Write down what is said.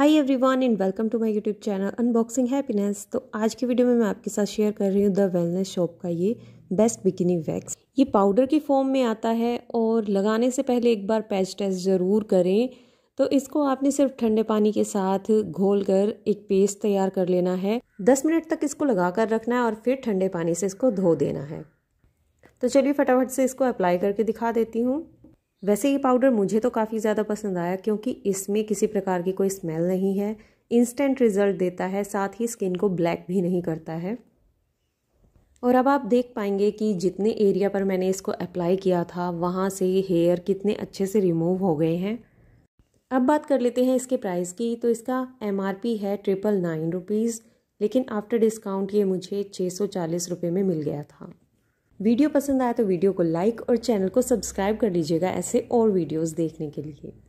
high everyone and welcome to my YouTube channel unboxing happiness तो आज की video में मैं आपके साथ शेयर कर रही हूँ द वेलनेस शॉप का ये बेस्ट बिकिनी वैक्स ये पाउडर की फॉर्म में आता है और लगाने से पहले एक बार पैच टेस्ट ज़रूर करें तो इसको आपने सिर्फ ठंडे पानी के साथ घोल कर एक पेस्ट तैयार कर लेना है दस मिनट तक इसको लगा कर रखना है और फिर ठंडे पानी से इसको धो देना है तो चलिए फटाफट से इसको अप्लाई करके दिखा देती हूँ वैसे ये पाउडर मुझे तो काफ़ी ज़्यादा पसंद आया क्योंकि इसमें किसी प्रकार की कोई स्मेल नहीं है इंस्टेंट रिजल्ट देता है साथ ही स्किन को ब्लैक भी नहीं करता है और अब आप देख पाएंगे कि जितने एरिया पर मैंने इसको अप्लाई किया था वहाँ से हेयर कितने अच्छे से रिमूव हो गए हैं अब बात कर लेते हैं इसके प्राइस की तो इसका एम है ट्रिपल नाइन रुपीज़ लेकिन आफ्टर डिस्काउंट ये मुझे छः सौ चालीस रुपये में मिल गया था वीडियो पसंद आया तो वीडियो को लाइक और चैनल को सब्सक्राइब कर लीजिएगा ऐसे और वीडियोस देखने के लिए